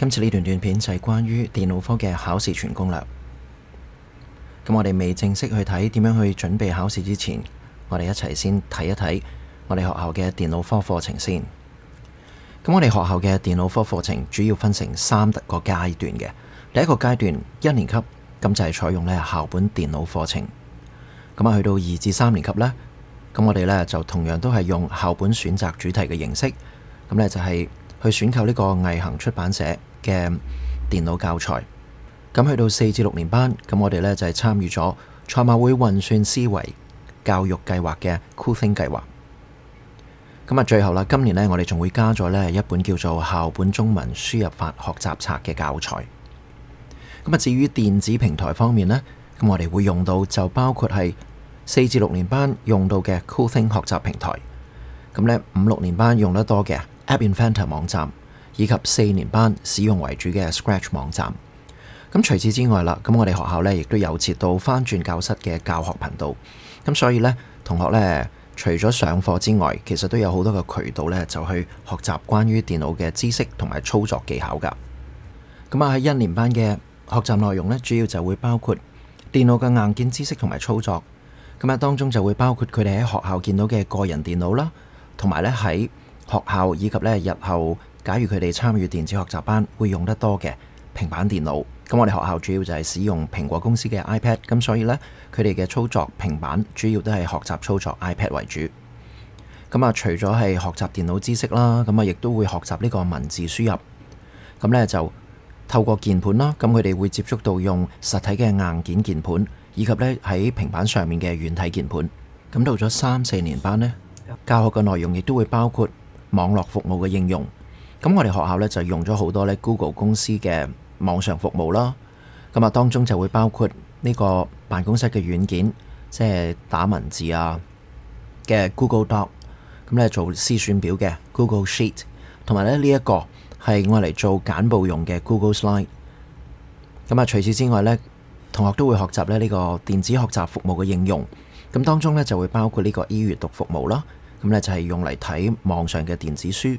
今次呢段短片就系关于电脑科嘅考试全攻略。咁我哋未正式去睇点样去准备考试之前，我哋一齐先睇一睇我哋学校嘅电脑科课程先。咁我哋学校嘅电脑科课程主要分成三个阶段嘅。第一个阶段一年级，咁就系采用咧校本电脑课程。咁啊，去到二至三年级咧，咁我哋咧就同样都系用校本选择主题嘅形式。咁咧就系去选购呢个艺行出版社。嘅电脑教材，咁去到四至六年班，咁我哋咧就系参与咗赛马会运算思维教育计划嘅 CoolThing 计划。咁啊，最后啦，今年咧我哋仲会加咗咧一本叫做校本中文输入法学习册嘅教材。咁啊，至于电子平台方面咧，咁我哋会用到就包括系四至六年班用到嘅 CoolThing 学习平台。咁咧五六年班用得多嘅 App Inventor 网站。以及四年班使用为主嘅 Scratch 网站。咁除此之外啦，咁我哋学校咧亦都有设到翻转教室嘅教學頻道。咁所以咧，同學咧除咗上課之外，其實都有好多嘅渠道咧就去學習關於電腦嘅知識同埋操作技巧噶。咁啊喺一年班嘅學習內容咧，主要就會包括電腦嘅硬件知識同埋操作。咁啊，當中就會包括佢哋喺學校見到嘅個人電腦啦，同埋咧喺學校以及咧日後。假如佢哋參與電子學習班，會用得多嘅平板電腦。咁我哋學校主要就係使用蘋果公司嘅 iPad，咁所以呢，佢哋嘅操作平板主要都係學習操作 iPad 為主。咁啊，除咗係學習電腦知識啦，咁啊亦都會學習呢個文字輸入。咁呢，就透過鍵盤啦，咁佢哋會接觸到用實體嘅硬件鍵盤，以及呢喺平板上面嘅軟體鍵盤。咁到咗三四年班呢，教學嘅內容亦都會包括網絡服務嘅應用。咁我哋學校咧就用咗好多咧 Google 公司嘅網上服務啦，咁啊當中就會包括呢個辦公室嘅軟件，即系打文字啊嘅 Google Doc，咁咧做思選表嘅 Google Sheet，同埋咧呢一個係我嚟做簡報用嘅 Google Slide。咁啊除此之外咧，同學都會學習咧呢個電子學習服務嘅應用，咁當中咧就會包括呢個 e 閱讀服務啦，咁咧就係用嚟睇網上嘅電子書。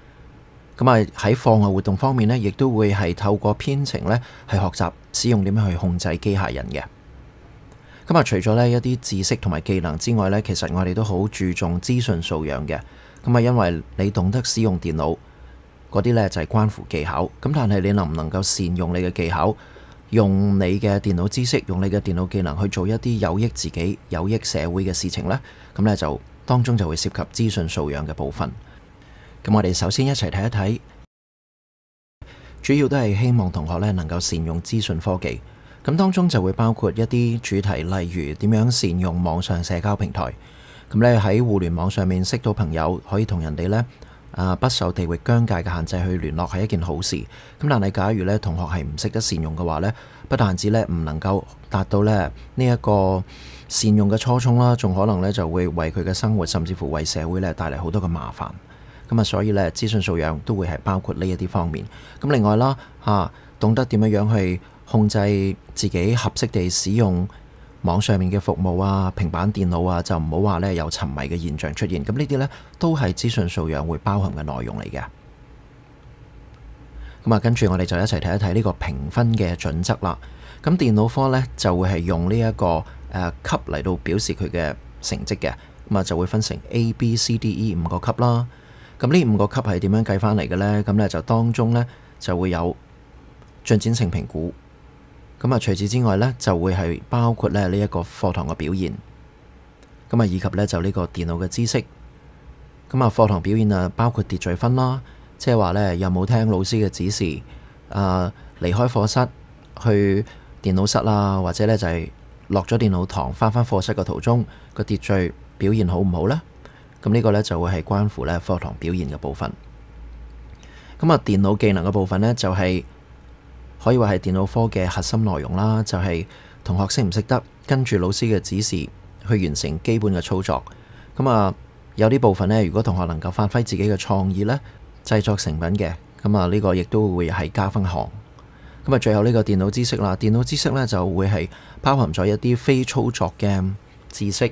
咁啊，喺放外活動方面呢，亦都會係透過編程呢係學習使用點樣去控制機械人嘅。咁啊，除咗呢一啲知識同埋技能之外呢，其實我哋都好注重資訊素養嘅。咁啊，因為你懂得使用電腦，嗰啲呢，就係關乎技巧。咁但系你能唔能夠善用你嘅技巧，用你嘅電腦知識，用你嘅電腦技能去做一啲有益自己、有益社會嘅事情呢？咁呢就當中就會涉及資訊素養嘅部分。咁我哋首先一齊睇一睇，主要都係希望同學咧能夠善用資訊科技。咁當中就會包括一啲主題，例如點樣善用網上社交平台。咁咧喺互聯網上面識到朋友，可以同人哋咧啊不受地域疆界嘅限制去聯絡，係一件好事。咁但係假如咧同學係唔識得善用嘅話咧，不但止咧唔能夠達到咧呢一個善用嘅初衷啦，仲可能咧就會為佢嘅生活，甚至乎為社會咧帶嚟好多嘅麻煩。咁啊，所以咧，資訊素養都會係包括呢一啲方面。咁另外啦，嚇懂得點樣樣去控制自己合適地使用網上面嘅服務啊、平板電腦啊，就唔好話咧有沉迷嘅現象出現。咁呢啲咧都係資訊素養會包含嘅內容嚟嘅。咁啊，跟住我哋就一齊睇一睇呢個評分嘅準則啦。咁電腦科咧就會係用呢一個誒級嚟到表示佢嘅成績嘅，咁啊就會分成 A、B、C、D、E 五個級啦。咁呢五個級係點樣計翻嚟嘅呢？咁咧就當中咧就會有進展性評估。咁啊，除此之外咧就會係包括咧呢一個課堂嘅表現。咁啊，以及咧就呢個電腦嘅知識。咁啊，課堂表現啊包括秩序分啦，即係話咧有冇聽老師嘅指示啊？離開課室去電腦室啦，或者咧就係落咗電腦堂翻翻課室嘅途中個秩序表現好唔好呢？咁呢個呢，就會係關乎呢課堂表現嘅部分。咁啊電腦技能嘅部分呢，就係可以話係電腦科嘅核心內容啦，就係同學識唔識得跟住老師嘅指示去完成基本嘅操作。咁啊有啲部分呢，如果同學能夠發揮自己嘅創意呢，製作成品嘅，咁啊呢個亦都會係加分項。咁啊最後呢個電腦知識啦，電腦知識呢，就會係包含咗一啲非操作嘅知識。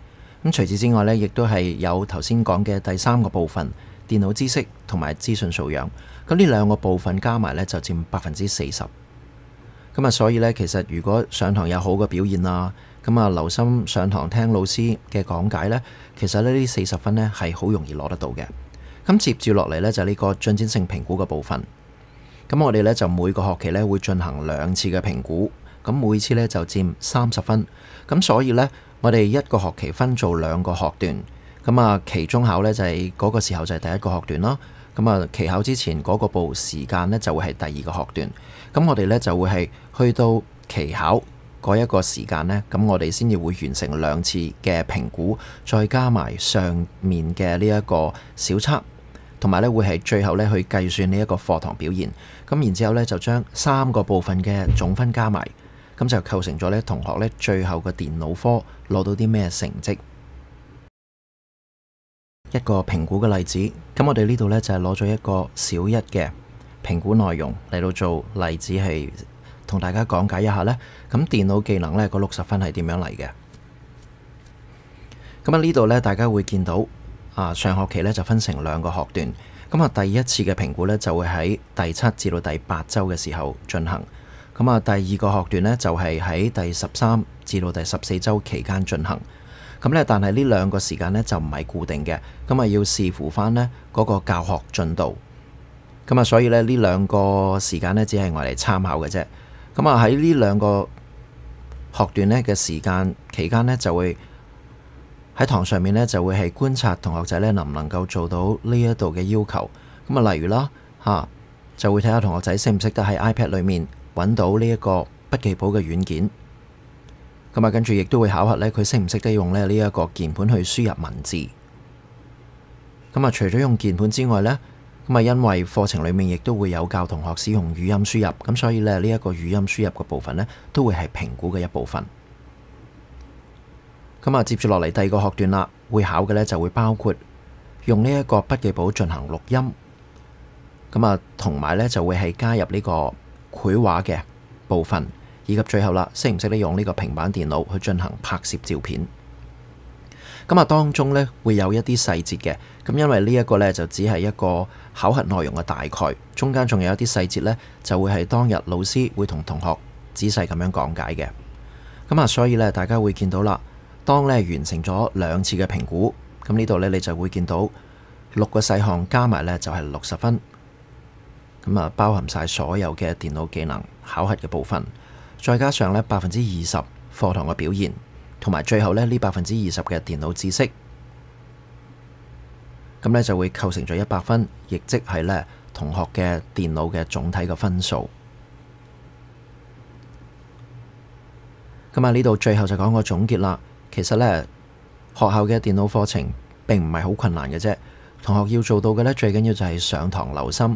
咁除此之外呢亦都系有头先讲嘅第三个部分，电脑知识同埋资讯素养。咁呢两个部分加埋呢，就占百分之四十。咁啊，所以呢，其实如果上堂有好嘅表现啊，咁啊留心上堂听老师嘅讲解呢，其实呢呢四十分呢系好容易攞得到嘅。咁接住落嚟呢，就呢个进展性评估嘅部分。咁我哋呢，就每个学期呢会进行两次嘅评估。咁每次咧就佔三十分，咁所以呢，我哋一個學期分做兩個學段，咁啊期中考呢就係嗰個時候就係第一個學段啦。咁啊期考之前嗰個步時間呢就會係第二個學段。咁我哋呢就會係去到期考嗰一個時間呢，咁我哋先至會完成兩次嘅評估，再加埋上面嘅呢一個小測，同埋呢會係最後呢去計算呢一個課堂表現。咁然之後呢，就將三個部分嘅總分加埋。咁就构成咗咧，同学咧最后嘅电脑科攞到啲咩成绩？一个评估嘅例子，咁我哋呢度咧就系攞咗一个小一嘅评估内容嚟到做例子，系同大家讲解一下咧。咁电脑技能咧嗰六十分系点样嚟嘅？咁啊呢度咧大家会见到啊，上学期咧就分成两个学段。咁啊第一次嘅评估咧就会喺第七至到第八周嘅时候进行。咁啊，第二个学段呢，就系喺第十三至到第十四周期间进行。咁咧，但系呢两个时间呢，就唔系固定嘅，咁啊要视乎翻呢嗰个教学进度。咁啊，所以咧呢两个时间呢，只系我嚟参考嘅啫。咁啊喺呢两个学段呢嘅时间期间呢，就会喺堂上面呢，就会系观察同学仔呢能唔能够做到呢一度嘅要求。咁啊，例如啦吓，就会睇下同学仔识唔识得喺 iPad 里面。揾到呢一個筆記簿嘅軟件，咁啊跟住亦都會考核咧，佢識唔識得用咧呢一個鍵盤去輸入文字。咁啊，除咗用鍵盤之外咧，咁啊因為課程裡面亦都會有教同學使用語音輸入，咁所以咧呢一個語音輸入嘅部分咧，都會係評估嘅一部分。咁啊，接住落嚟第二個學段啦，會考嘅咧就會包括用呢一個筆記簿進行錄音，咁啊同埋咧就會係加入呢個。绘画嘅部分，以及最后啦，识唔识得用呢个平板电脑去进行拍摄照片？咁啊，当中咧会有一啲细节嘅，咁因为呢一个咧就只系一个考核内容嘅大概，中间仲有一啲细节咧就会系当日老师会同同学仔细咁样讲解嘅。咁啊，所以咧大家会见到啦，当你完成咗两次嘅评估，咁呢度咧你就会见到六个细项加埋咧就系六十分。咁啊，包含晒所有嘅电脑技能考核嘅部分，再加上咧百分之二十课堂嘅表现，同埋最后咧呢百分之二十嘅电脑知识，咁咧就会构成咗一百分，亦即系咧同学嘅电脑嘅总体嘅分数。咁啊，呢度最后就讲个总结啦。其实咧学校嘅电脑课程并唔系好困难嘅啫，同学要做到嘅咧最紧要就系上堂留心。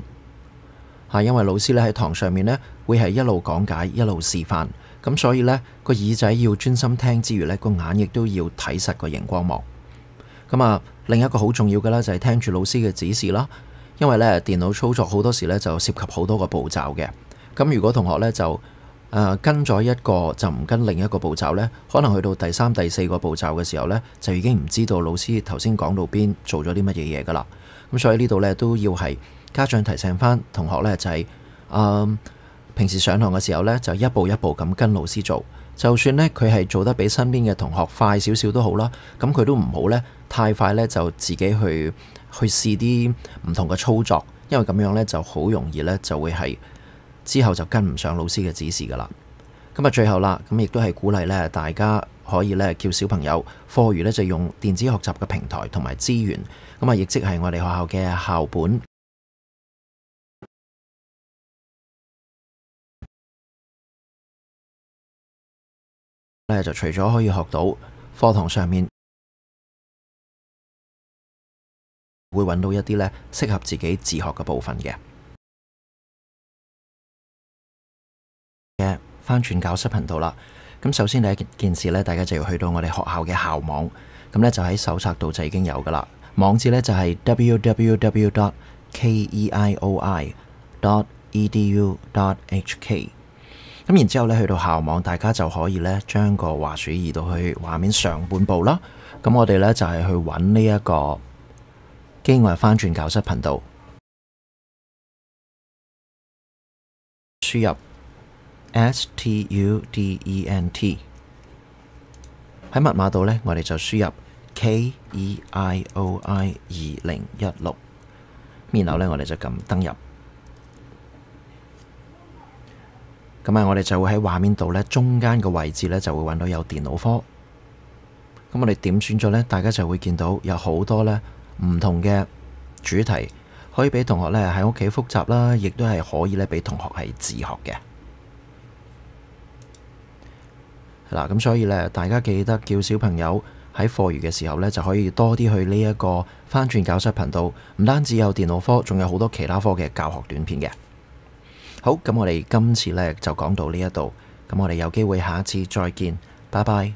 係因為老師咧喺堂上面咧，會係一路講解，一路示範，咁所以咧個耳仔要專心聽之餘咧，個眼亦都要睇實個熒光幕。咁啊，另一個好重要嘅咧就係聽住老師嘅指示啦。因為咧電腦操作好多時咧就涉及好多個步驟嘅。咁如果同學咧就誒跟咗一個就唔跟另一個步驟咧，可能去到第三、第四個步驟嘅時候咧，就已經唔知道老師頭先講到邊做咗啲乜嘢嘢噶啦。咁所以呢度咧都要係。家長提醒翻同學呢，就係誒平時上堂嘅時候呢，就一步一步咁跟老師做。就算呢，佢係做得比身邊嘅同學快少少都好啦，咁佢都唔好呢，太快呢，就自己去去試啲唔同嘅操作，因為咁樣呢，就好容易呢，就會係之後就跟唔上老師嘅指示噶啦。咁啊，最後啦，咁亦都係鼓勵呢，大家可以呢，叫小朋友課餘呢，就用電子學習嘅平台同埋資源，咁啊，亦即係我哋學校嘅校本。就除咗可以学到课堂上面会揾到一啲咧适合自己自学嘅部分嘅嘅翻转教室频道啦。咁首先第一件事咧，大家就要去到我哋学校嘅校网，咁咧就喺手册度就已经有噶啦。网址咧就系 www.keioi.edu.hk。咁然之後咧，去到校網，大家就可以咧將個滑鼠移到去畫面上半部啦。咁我哋咧就係去揾呢一個機外翻轉教室頻道，輸入 S T U D E N T 喺密碼度咧，我哋就輸入 K E I O I 二零一六，然後咧我哋就撳登入。咁啊，我哋就會喺畫面度咧，中間個位置咧就會揾到有電腦科。咁我哋點選咗咧，大家就會見到有好多咧唔同嘅主題，可以俾同學咧喺屋企複習啦，亦都係可以咧俾同學係自學嘅。嗱，咁所以咧，大家記得叫小朋友喺課餘嘅時候咧，就可以多啲去呢一個翻轉教室頻道。唔單止有電腦科，仲有好多其他科嘅教學短片嘅。好，咁我哋今次咧就講到呢一度，咁我哋有機會下一次再見，拜拜。